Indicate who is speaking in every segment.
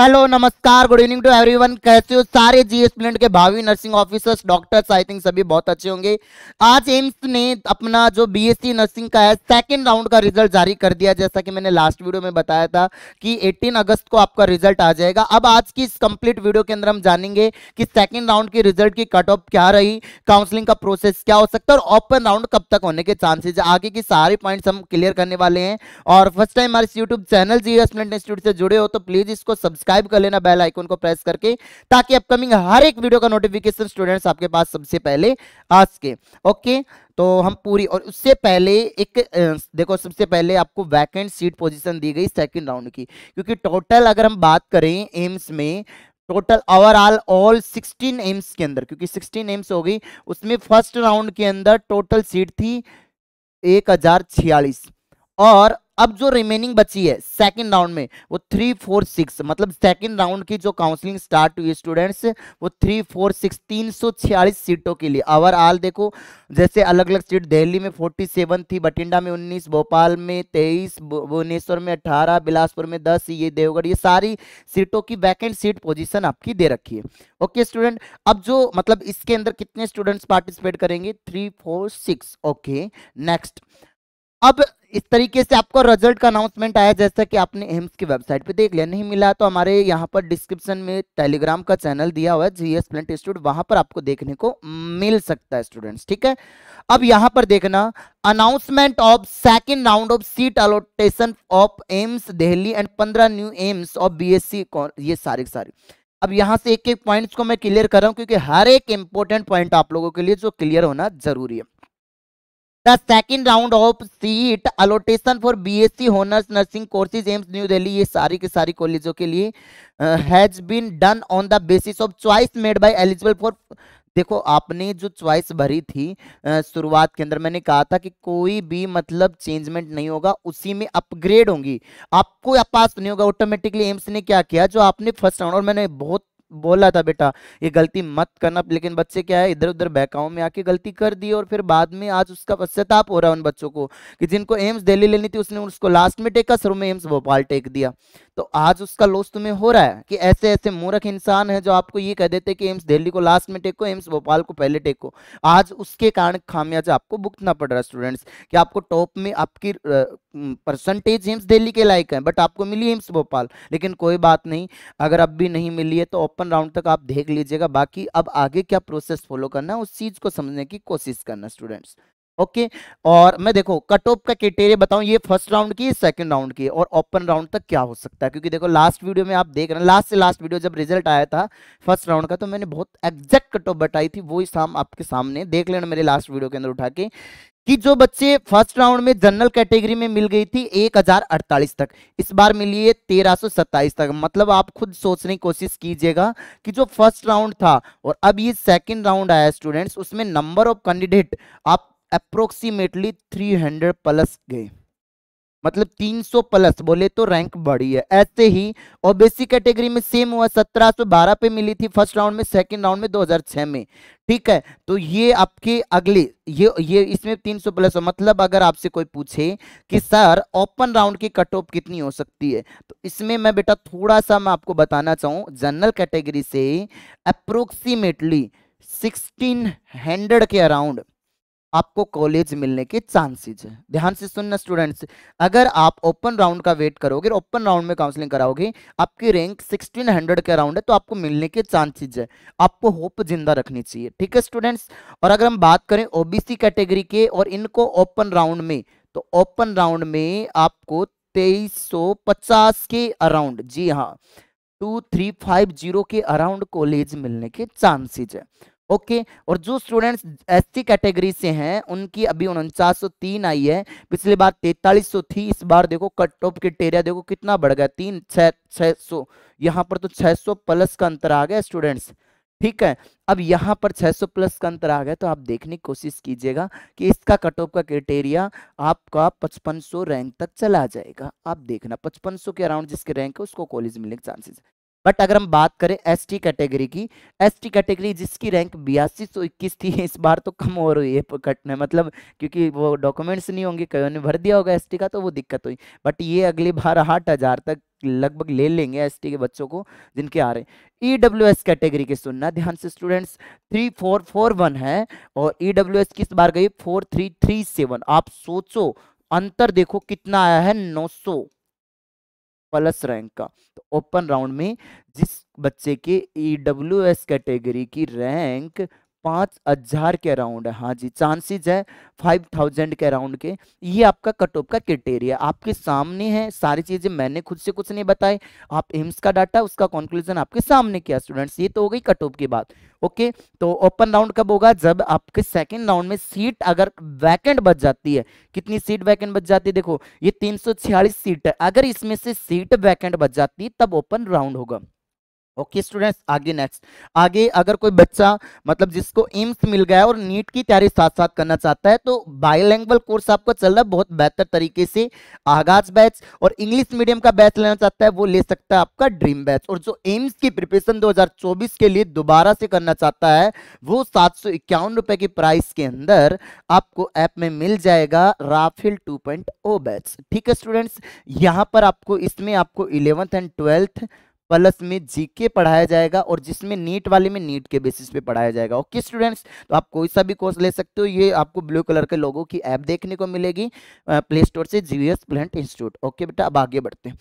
Speaker 1: Hello नमस्कार good evening to everyone कैसे हो सारे जी के भावी nursing officers doctors I think सभी बहुत अच्छे होंगे आज एम्स ने अपना जो बीएससी नर्सिंग का है सेकंड राउंड का रिजल्ट जारी कर दिया जैसा कि मैंने लास्ट वीडियो में बताया था कि 18 अगस्त को आपका रिजल्ट आ जाएगा अब आज की इस कंप्लीट वीडियो के अंदर हम जानेंगे कि सेकेंड राउंड की रिजल्ट की कट ऑफ क्या रही काउंसलिंग का प्रोसेस क्या हो सकता है और ओपन राउंड कब तक होने के चांसेज आगे की सारे पॉइंट हम क्लियर करने वाले हैं और फर्स्ट टाइम हमारे यूट्यूब चैनल जी इंस्टीट्यूट से जुड़े हो तो प्लीज इसको सब्सक्राइब कर लेना बेल आइकन को प्रेस करके ताकि अपकमिंग हर एक वीडियो का नोटिफिकेशन स्टूडेंट्स आपके पास सबसे पहले आ सके ओके तो हम पूरी और उससे पहले एक देखो सबसे पहले आपको वैकेंट सीट पोजिशन दी गई सेकेंड राउंड की क्योंकि टोटल अगर हम बात करें एम्स में टोटल ओवरऑल ऑल 16 एम्स के अंदर क्योंकि 16 एम्स हो गई उसमें फर्स्ट राउंड के अंदर टोटल सीट थी एक और अब जो रिमेनिंग बची है सेकंड राउंड में वो थ्री फोर सिक्स मतलब सेकंड राउंड की जो काउंसलिंग स्टार्ट हुई स्टूडेंट्स वो थ्री फोर सिक्स तीन सौ छियालीस सीटों के लिए ओवरऑल देखो जैसे अलग अलग सीट दिल्ली में फोर्टी सेवन थी बठिंडा में उन्नीस भोपाल में तेईस भुवनेश्वर में अठारह बिलासपुर में दस ये देवगढ़ ये सारी सीटों की वैकेंट सीट पोजिशन आपकी दे रखी है ओके स्टूडेंट अब जो मतलब इसके अंदर कितने स्टूडेंट्स पार्टिसिपेट करेंगे three four six okay next अब इस तरीके से आपको रिजल्ट का अनाउंसमेंट आया जैसा कि आपने एम्स की वेबसाइट पे देख लिया नहीं मिला तो हमारे यहाँ पर डिस्क्रिप्शन में टेलीग्राम का चैनल दिया हुआ है जी एस प्लेंट इंस्टीट्यूट वहां पर आपको देखने को मिल सकता है स्टूडेंट्स ठीक है अब यहाँ पर देखना announcement of second round of seat allotment of AIIMS Delhi and पंद्रह new AIIMS of B S C ये सारी सारी अब यहाँ से एक एक पॉइंट को मैं क्लियर कर रहा हूँ क्योंकि हर एक इंपॉर्टेंट पॉइंट आप लोगों के लिए जो क्लियर होना जरूरी है The second round of seat allocation for BSc honors nursing courses aims New Delhi ये सारी के सारी कॉलेजों के लिए has been done on the basis of choice made by eligible for देखो आपने जो चॉइस भरी थी शुरुआत के अंदर मैंने कहा था कि कोई भी मतलब चेंजमेंट नहीं होगा उसी में अपग्रेड होंगी आपको पास नहीं होगा ऑटोमेटिकली एम्स ने क्या किया जो आपने फर्स्ट राउंड और मैंने बहुत बोला था बेटा ये गलती मत करना लेकिन बच्चे क्या है इधर उधर बहकाओं में आके गलती कर दी और फिर बाद में आज उसका पश्चाताप हो रहा है उन बच्चों को कि जिनको एम्स दिल्ली लेनी थी उसने उसको लास्ट में टेका शुरू में एम्स भोपाल टेक दिया तो आज उसका लॉस तुम्हें हो रहा है कि ऐसे ऐसे मूर्ख इंसान है जो आपको ये कह देते कि एम्स दिल्ली को लास्ट में टेको एम्स भोपाल को पहले टेको आज उसके कारण खामियाजा आपको भुगतना पड़ रहा है स्टूडेंट्स कि आपको टॉप में आपकी परसेंटेज एम्स दिल्ली के लायक है बट आपको मिली एम्स भोपाल लेकिन कोई बात नहीं अगर अब भी नहीं मिली है तो ओपन राउंड तक आप देख लीजिएगा बाकी अब आगे क्या प्रोसेस फॉलो करना है उस चीज़ को समझने की कोशिश करना स्टूडेंट्स ओके और मैं देखो कट ऑफ का क्रिटेरिया बताऊं ये फर्स्ट राउंड की सेकंड राउंड की और ओपन राउंड तक क्या हो सकता है क्योंकि देखो लास्ट वीडियो में आप देख रहे हैं लास्ट से लास्ट वीडियो जब रिजल्ट आया था फर्स्ट राउंड का तो मैंने बहुत एग्जैक्ट कट ऑफ बताई थी वो ही शाम आपके सामने देख लेना मेरे लास्ट वीडियो के अंदर उठा के कि जो बच्चे फर्स्ट राउंड में जनरल कैटेगरी में मिल गई थी 1048 तक इस बार मिली है 1327 तक मतलब आप खुद सोचने की कोशिश कीजिएगा कि जो फर्स्ट राउंड था और अब ये सेकंड राउंड आया स्टूडेंट्स उसमें नंबर ऑफ कैंडिडेट आप अप्रोक्सीमेटली 300 प्लस गए मतलब 300 प्लस बोले तो रैंक बढ़ी है ऐसे ही ओबीसी कैटेगरी में सेम हुआ 1712 पे मिली थी फर्स्ट राउंड में सेकंड राउंड में 2006 में ठीक है तो ये आपके अगले ये ये इसमें 300 प्लस हो मतलब अगर आपसे कोई पूछे कि सर ओपन राउंड की कट ऑफ कितनी हो सकती है तो इसमें मैं बेटा थोड़ा सा मैं आपको बताना चाहूँ जनरल कैटेगरी से अप्रोक्सीमेटली सिक्सटीन के अराउंड आपको कॉलेज मिलने के चांसेज है ध्यान से सुनना स्टूडेंट्स अगर आप ओपन राउंड का वेट करोगे ओपन राउंड में काउंसलिंग कराओगे आपकी रैंक 1600 के अराउंड है तो आपको मिलने के चांसेज है आपको होप जिंदा रखनी चाहिए ठीक है स्टूडेंट्स और अगर हम बात करें ओबीसी कैटेगरी के और इनको ओपन राउंड में तो ओपन राउंड में आपको तेईस के अराउंड जी हाँ टू के अराउंड कॉलेज मिलने के चांसेज है ओके और जो स्टूडेंट्स एससी कैटेगरी से हैं उनकी अभी उनचास आई है पिछली बार तैतालीस थी इस बार देखो कट ऑफ क्रिटेरिया देखो कितना बढ़ गया तीन छह सौ यहाँ पर तो 600 प्लस का अंतर आ गया स्टूडेंट्स ठीक है अब यहाँ पर 600 प्लस का अंतर आ गया तो आप देखने की कोशिश कीजिएगा कि इसका कट ऑफ का क्रिटेरिया आपका 5500 रैंक तक चला जाएगा आप देखना 5500 के अराउंड जिसके रैंक है उसको कॉलेज मिलने के चांसेस बट अगर हम बात करें एसटी कैटेगरी की एसटी कैटेगरी जिसकी रैंक बयासी सौ इक्कीस थी इस बार तो कम हो रही है कटने मतलब क्योंकि वो डॉक्यूमेंट्स नहीं होंगे कहीं ने भर दिया होगा एसटी का तो वो दिक्कत हुई बट ये अगली बार आठ हज़ार तक लगभग ले लेंगे एसटी के बच्चों को जिनके आ रहे ई डब्ल्यू एस कैटेगरी के सुनना ध्यान से students three four four one है और ई e किस बार गई फोर थ्री थ्री सेवन आप सोचो अंतर देखो कितना आया है नौ सौ प्लस रैंक का तो ओपन राउंड में जिस बच्चे के ई डब्ल्यू एस कैटेगरी की रैंक पांच हजार के अराउंड है हाँ जी चांसेस है फाइव थाउजेंड के अराउंड के ये आपका कट ऑफ का क्रिटेरिया आपके सामने है सारी चीज़ें मैंने खुद से कुछ नहीं बताए आप एम्स का डाटा उसका कंक्लूजन आपके सामने किया स्टूडेंट्स ये तो हो गई कट ऑफ की बात ओके तो ओपन राउंड कब होगा जब आपके सेकेंड राउंड में सीट अगर वैकेंट बच जाती है कितनी सीट वैकेंट बच जाती है देखो ये तीन सीट है अगर इसमें से सीट वैकेंट बच जाती है तब ओपन राउंड होगा ओके okay, स्टूडेंट्स आगे नेक्स्ट आगे अगर कोई बच्चा मतलब जिसको एम्स मिल गया और नीट की तैयारी साथ साथ करना चाहता है तो बायोलैंग्वल कोर्स आपका चल रहा है बहुत बेहतर तरीके से आगाज बैच और इंग्लिश मीडियम का बैच लेना चाहता है वो ले सकता है आपका ड्रीम बैच और जो एम्स की प्रिपरेशन 2024 के लिए दोबारा से करना चाहता है वो सात रुपए की प्राइस के अंदर आपको ऐप में मिल जाएगा राफेल टू बैच ठीक है स्टूडेंट्स यहाँ पर आपको इसमें आपको इलेवंथ एंड ट्वेल्थ प्लस में जीके पढ़ाया जाएगा और जिसमें नीट वाले में नीट के बेसिस पे पढ़ाया जाएगा ओके स्टूडेंट्स तो आप कोई सा भी कोर्स ले सकते हो ये आपको ब्लू कलर के लोगों की ऐप देखने को मिलेगी प्ले स्टोर से जीवीएस प्लेंट इंस्टीट्यूट ओके बेटा अब आगे बढ़ते हैं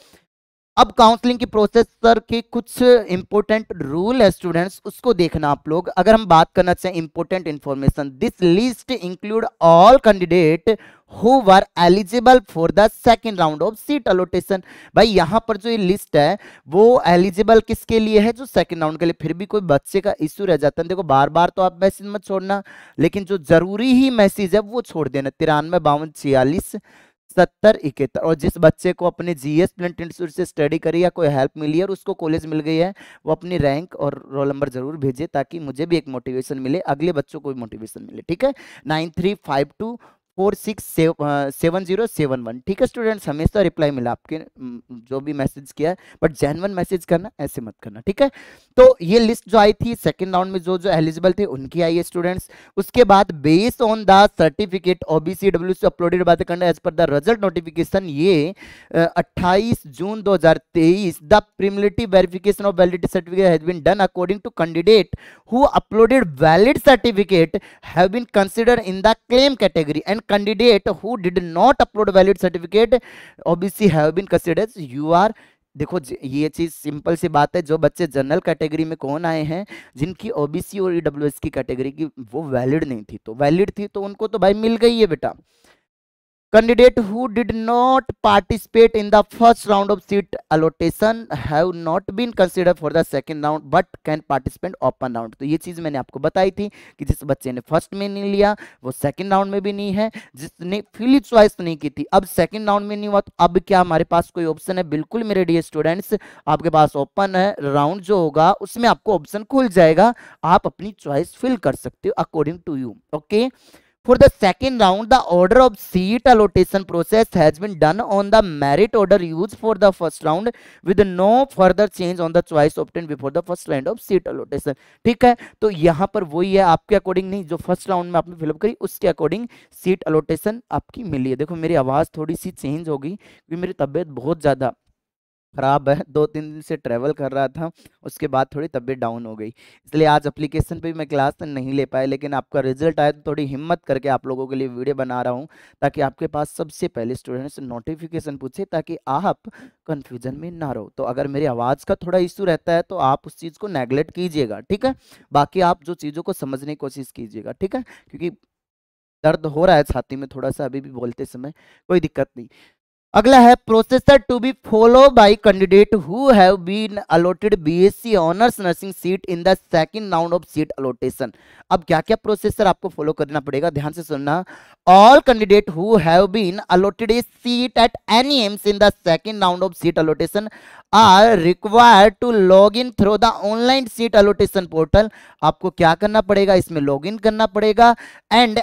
Speaker 1: अब काउंसलिंग की प्रोसेस सर के कुछ इंपॉर्टेंट रूल है स्टूडेंट्स उसको देखना आप लोग अगर हम बात करना चाहें important information this list include all candidate who were eligible for the second round of seat allotment भाई यहाँ पर जो ये लिस्ट है वो एलिजिबल किसके लिए है जो सेकेंड राउंड के लिए फिर भी कोई बच्चे का इश्यू रह जाता है देखो बार बार तो आप मैसेज मत छोड़ना लेकिन जो जरूरी ही मैसेज है वो छोड़ देना तिरानवे बावन छियालीस सत्तर इकहत्तर और जिस बच्चे को अपने जी एस इंस्टीट्यूट से स्टडी करी या कोई हेल्प मिली है और उसको कॉलेज मिल गई है वो अपनी रैंक और रोल नंबर जरूर भेजे ताकि मुझे भी एक मोटिवेशन मिले अगले बच्चों को भी मोटिवेशन मिले ठीक है nine three five two four six seven zero seven one ठीक है स्टूडेंट्स हमेशा रिप्लाई मिला आपके जो भी मैसेज किया है बट जैनवन मैसेज करना ऐसे मत करना ठीक है तो ये लिस्ट जो आई थी सेकंड राउंड में जो जो एलिजिबल थे उनकी आई है स्टूडेंट्स उसके बाद based on the certificate OBC W C uploaded by करना as per the result notification ये अट्ठाईस जून दो हजार तेईस the preliminary verification of validity certificate has been done according to candidate who uploaded valid certificate have been consider in the claim category and candidate who did not upload valid certificate OBC have been considered you are देखो ये चीज simple सी बात है जो बच्चे general category में कौन आए हैं जिनकी ओबीसी और ईडब्ल्यूएस की कैटेगरी की वो वैलिड नहीं थी तो वैलिड थी तो उनको तो भाई मिल गई है बेटा candidate who did not participate in the first round of seat allocation have not been considered for the second round but can participant open round तो ये चीज़ मैंने आपको बताई थी कि जिस बच्चे ने फर्स्ट में नहीं लिया वो सेकंड राउंड में भी नहीं है जिसने फिली चॉइस नहीं की थी अब सेकंड राउंड में नहीं हुआ तो अब क्या हमारे पास कोई ऑप्शन है बिल्कुल मेरे डी स्टूडेंट्स आपके पास ओपन है राउंड जो होगा उसमें आपको ऑप्शन खुल जाएगा आप अपनी चॉइस फिल कर सकते हो according to you okay okay? For the second round, the order of seat allocation process has been done on the merit order used for the first round with no further change on the choice obtained before the first round of seat allocation. ठीक है तो यहाँ पर वही है आपके according नहीं जो फर्स्ट राउंड में आपने फिलअप करी उसके अकॉर्डिंग सीट अलोटेशन आपकी मिली है देखो मेरी आवाज़ थोड़ी सी चेंज होगी क्योंकि मेरी तबीयत बहुत ज़्यादा ख़राब है दो तीन दिन से ट्रेवल कर रहा था उसके बाद थोड़ी तबीयत डाउन हो गई इसलिए आज अप्लीकेशन पे भी मैं क्लास नहीं ले पाया लेकिन आपका रिजल्ट आया तो थोड़ी हिम्मत करके आप लोगों के लिए वीडियो बना रहा हूँ ताकि आपके पास सबसे पहले स्टूडेंट्स नोटिफिकेशन पूछे ताकि आप कन्फ्यूजन में ना रहो तो अगर मेरी आवाज़ का थोड़ा इशू रहता है तो आप उस चीज़ को नेग्लेक्ट कीजिएगा ठीक है बाकी आप जो चीज़ों को समझने की कोशिश कीजिएगा ठीक है क्योंकि दर्द हो रहा है छाती में थोड़ा सा अभी भी बोलते समय कोई दिक्कत नहीं अगला है processor to be follow by candidate who have been allotted BSc honours nursing seat in the second round of seat allotment अब क्या क्या प्रोसेसर आपको फॉलो करना पड़ेगा ध्यान से सुनना all candidate who have been allotted a seat at any AIIMS in the second round of seat allotment are required to log in through the online seat allotment portal आपको क्या करना पड़ेगा इसमें लॉग इन करना पड़ेगा and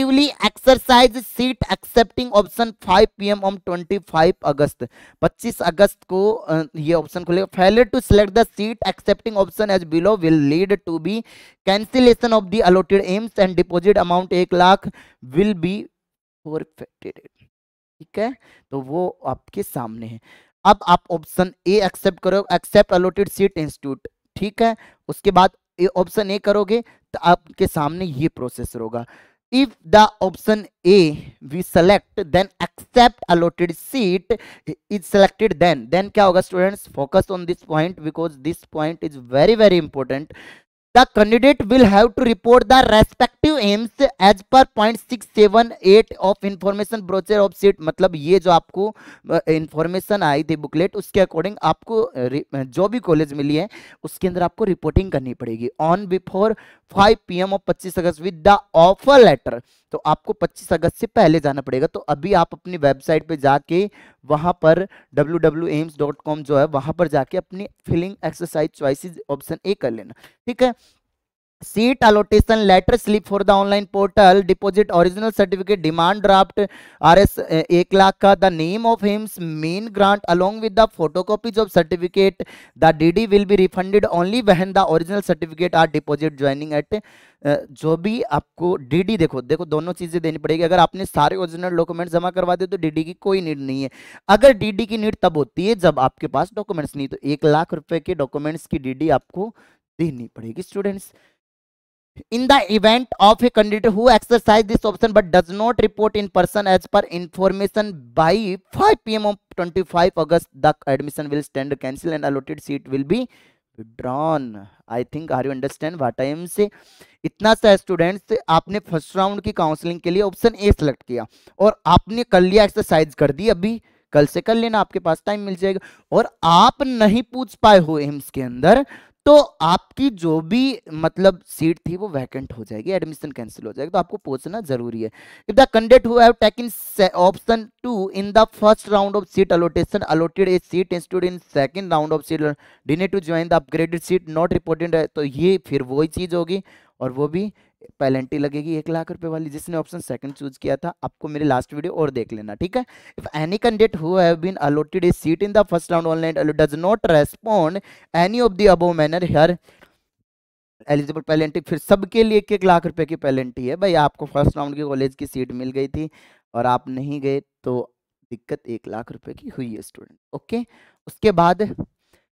Speaker 1: actively exercise seat accepting option 5 pm on 25 August 25 अगस्त को ये ऑप्शन खुलेगा failure to select the seat accepting option as below will lead to be cancellation of the allotted AIIMS and deposit amount एक lakh will be फॉरफेक्टेड ठीक है तो वो आपके सामने है अब आप ऑप्शन ए एक्सेप्ट करो एक्सेप्ट अलोटेड सीट इंस्टीट्यूट ठीक है उसके बाद ऑप्शन ए करोगे तो आपके सामने ये प्रोसेस होगा if the option a we select then accept allotted seat is selected then then kya hoga students focus on this point because this point is very very important the candidate will have to report the respective aims as per point six seven eight of information brochure of seat मतलब ये जो आपको information आई थी booklet उसके according आपको जो भी college मिली है उसके अंदर आपको रिपोर्टिंग करनी पड़ेगी on before five P M of पच्चीस अगस्त विद द ऑफर लेटर तो आपको 25 अगस्त से पहले जाना पड़ेगा तो अभी आप अपनी वेबसाइट पे जाके वहाँ पर www.aims.com जो है वहाँ पर जाके अपनी filling exercise choices option A कर लेना ठीक है seat allotment letter slip for the online portal deposit original certificate demand draft R S एक लाख का द नेम ऑफ हिम्स main grant along with the photo copies of certificate the DD will be refunded only when the original certificate are deposit joining at जो भी आपको DD देखो देखो दोनों चीज़ें देनी पड़ेगी अगर आपने सारे ओरिजिनल डॉक्यूमेंट जमा करवा दिए तो डीडी की कोई नीड नहीं है अगर डीडी की नीड तब होती है जब आपके पास डॉक्यूमेंट्स नहीं तो एक लाख रुपए के डॉक्यूमेंट्स की डीडी आपको देनी पड़ेगी students in the event of a candidate who exercise this option but does not report in person as per information by 5 P M of twenty five August the admission will stand cancel and allotted seat will be withdrawn I think are you understand what I am say इतना सा students आपने first round की counselling के लिए option A select किया और आपने कर लिया एक्सरसाइज कर दी अभी कल से कर लेना आपके पास टाइम मिल जाएगा और आप नहीं पूछ पाए हो एम्स के अंदर तो आपकी जो भी मतलब सीट थी वो वैकेंट हो जाएगी एडमिशन कैंसिल हो जाएगा तो आपको पहुंचना जरूरी है if the candidate who have taken option to in the first round of seat allotment allotted a seat institute in second round of seat denied to join the upgraded seat not reported तो ये फिर वही चीज होगी और वो भी penalty लगेगी एक लाख रुपए वाली जिसने ऑप्शन सेकंड चूज किया था आपको मेरे लास्ट वीडियो और देख लेना ठीक है if any candidate who have been allotted a seat in the first round online does not respond any of the above manner here eligible penalty फिर सबके लिए एक एक लाख रुपए की पेलेंटी है भाई आपको फर्स्ट राउंड की कॉलेज की सीट मिल गई थी और आप नहीं गए तो दिक्कत एक लाख रुपए की हुई है स्टूडेंट ओके उसके बाद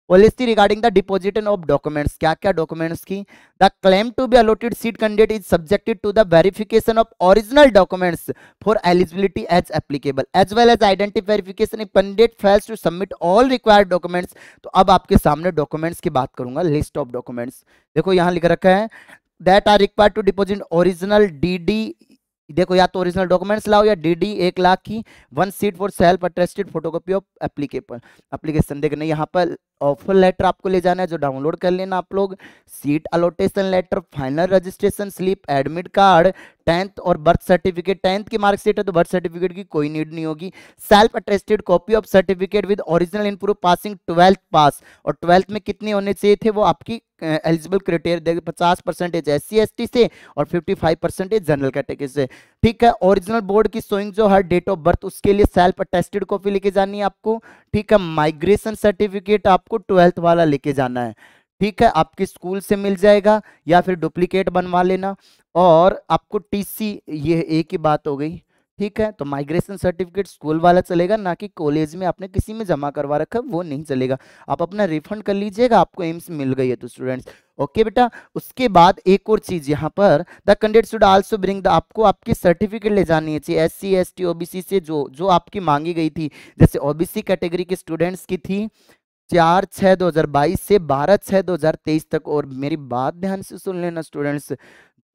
Speaker 1: policy regarding the deposition of documents क्या क्या डॉक्यूमेंट्स की the claim to be allotted seat candidate is subjected to the verification of original documents for eligibility as applicable as well as identity verification candidate fails to submit all required documents तो अब आपके सामने documents की बात करूंगा list of documents देखो यहाँ लिख रखा है that are required to deposit original D D देखो या तो ओरिजिनल डॉक्यूमेंट्स लाओ या डीडी एक लाख की one seat for self attested photocopy of application application देखना यहाँ पर ऑफर लेटर आपको ले जाना है जो डाउनलोड कर लेना आप लोग seat allotment letter final registration slip admit card tenth और बर्थ सर्टिफिकेट टेंथ की मार्कशीट है तो बर्थ सर्टिफिकेट की कोई नीड नहीं होगी self attested copy of certificate with original in proof passing twelfth pass और ट्वेल्थ में कितने होने चाहिए थे वो आपकी एलिजिबल क्राइटेरिया देखिए पचास परसेंटेज एस सी से और fifty five percentage general category से ठीक है ओरिजिनल बोर्ड की सोइंग जो हर डेट ऑफ बर्थ उसके लिए सेल्फ अटेस्टेड कॉपी लेके जानी है आपको ठीक है माइग्रेशन सर्टिफिकेट आपको ट्वेल्थ वाला लेके जाना है ठीक है आपके स्कूल से मिल जाएगा या फिर डुप्लीकेट बनवा लेना और आपको टीसी ये एक ही बात हो गई ठीक है तो माइग्रेशन सर्टिफिकेट स्कूल वाला चलेगा ना कि कॉलेज में आपने किसी में जमा करवा रखा वो नहीं चलेगा आप अपना रिफंड कर लीजिएगा आपको एम्स मिल गई है तो स्टूडेंट्स ओके बेटा उसके बाद एक और चीज़ यहाँ पर the candidate should also bring the आपको आपकी सर्टिफिकेट ले जानी चाहिए एस सी एस टी से जो जो आपकी मांगी गई थी जैसे ओबीसी कैटेगरी के स्टूडेंट्स की थी चार छः दो हज़ार बाईस से बारह छः दो हज़ार तेईस तक और मेरी बात ध्यान से सुन लेना स्टूडेंट्स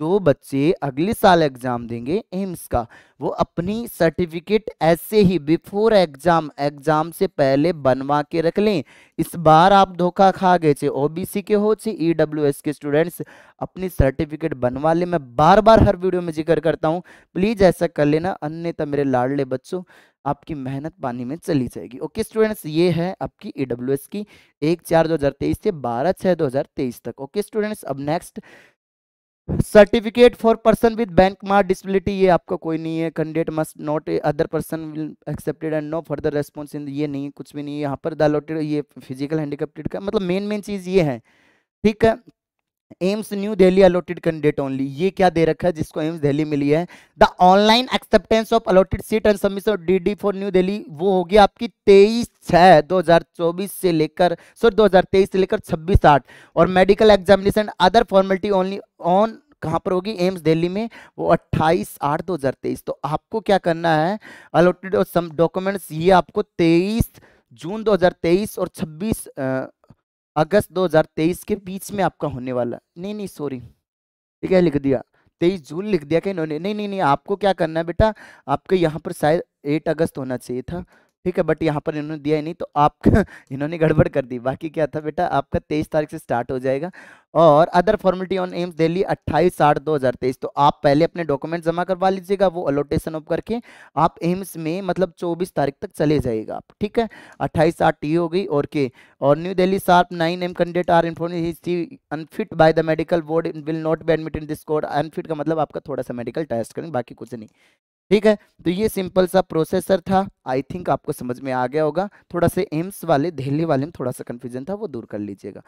Speaker 1: जो बच्चे अगले साल एग्जाम देंगे एम्स का वो अपनी सर्टिफिकेट ऐसे ही बिफोर एग्जाम एग्जाम से पहले बनवा के रख लें इस बार आप धोखा खा गए थे ओबीसी के हो डब्ल्यू ईडब्ल्यूएस e के स्टूडेंट्स अपनी सर्टिफिकेट बनवा ले मैं बार बार हर वीडियो में जिक्र करता हूँ प्लीज़ ऐसा कर लेना अन्यथा मेरे लाडले बच्चों आपकी मेहनत पानी में चली जाएगी ओके स्टूडेंट्स ये है आपकी ई की एक चार दो हज़ार तेईस से बारह छः दो हज़ार तेईस तक ओके स्टूडेंट्स अब next certificate for person with benchmark disability ये आपका कोई नहीं है candidate must not other person will accepted and no further response in ये नहीं कुछ भी नहीं है यहाँ पर द ये फिजिकल हैंडीकेप्टेड का मतलब मेन मेन चीज़ ये है ठीक है AIIMS New Delhi allotted candidate only ये क्या दे रखा है जिसको एम्स दिल्ली मिली है the online acceptance of allotted seat and submission D D for New Delhi वो होगी आपकी तेईस छः 2024 से लेकर सॉरी 2023 से लेकर छब्बीस आठ और medical examination other formality only on कहाँ पर होगी एम्स दिल्ली में वो 28 आठ 2023 तो आपको क्या करना है अलॉटेड और सम डॉक्यूमेंट्स ये आपको 23 जून 2023 और 26 अगस्त 2023 के बीच में आपका होने वाला नहीं नहीं सॉरी ठीक है लिख दिया तेईस जून लिख दिया क्या इन्होंने नहीं नहीं नहीं आपको क्या करना है बेटा आपके यहाँ पर शायद एट अगस्त होना चाहिए था ठीक है बट यहाँ पर इन्होंने दिया ही नहीं तो आप इन्होंने गड़बड़ कर दी बाकी क्या था बेटा आपका तेईस तारीख से स्टार्ट हो जाएगा और other formality on AIIMS Delhi अट्ठाईस आठ दो हज़ार तेईस तो आप पहले अपने डॉक्यूमेंट जमा करवा लीजिएगा वो अलोटेशन ऑफ करके आप एम्स में मतलब चौबीस तारीख तक चले जाएगा आप ठीक है अट्ठाईस आठ टी हो गई और के और न्यू दिल्ली साफ nine M candidate are information unfit by the medical board will not be admit in this code unfit का मतलब आपका थोड़ा सा मेडिकल टेस्ट करेंगे बाकी कुछ नहीं ठीक है तो ये सिंपल सा प्रोसेसर था आई थिंक आपको समझ में आ गया होगा थोड़ा सा एम्स वाले दिल्ली वाले में थोड़ा सा कन्फ्यूजन था वो दूर कर लीजिएगा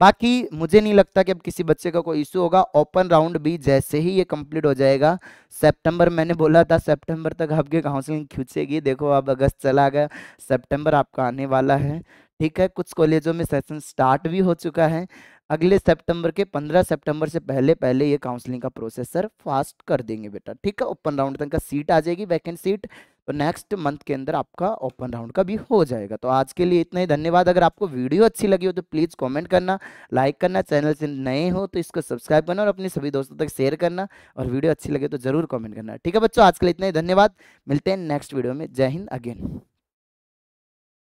Speaker 1: बाकी मुझे नहीं लगता कि अब किसी बच्चे का कोई इशू होगा ओपन राउंड भी जैसे ही ये कंप्लीट हो जाएगा सितंबर मैंने बोला था सितंबर तक आपके काउंसलिंग खींचेगी देखो अब अगस्त चला गया सितंबर आपका आने वाला है ठीक है कुछ कॉलेजों में सेशन स्टार्ट भी हो चुका है अगले सितंबर के 15 सितंबर से पहले पहले ये काउंसलिंग का प्रोसेस सर फास्ट कर देंगे बेटा ठीक है ओपन राउंड तक का सीट आ जाएगी वैकेंट सीट तो नेक्स्ट मंथ के अंदर आपका ओपन राउंड का भी हो जाएगा तो आज के लिए इतना ही धन्यवाद अगर आपको वीडियो अच्छी लगी हो तो प्लीज़ कमेंट करना लाइक करना चैनल से नए हो तो इसको सब्सक्राइब करना और अपने सभी दोस्तों तक शेयर करना और वीडियो अच्छी लगे तो ज़रूर कॉमेंट करना ठीक है बच्चों आज के लिए इतना ही धन्यवाद मिलते हैं नेक्स्ट वीडियो में जय हिंद अगेन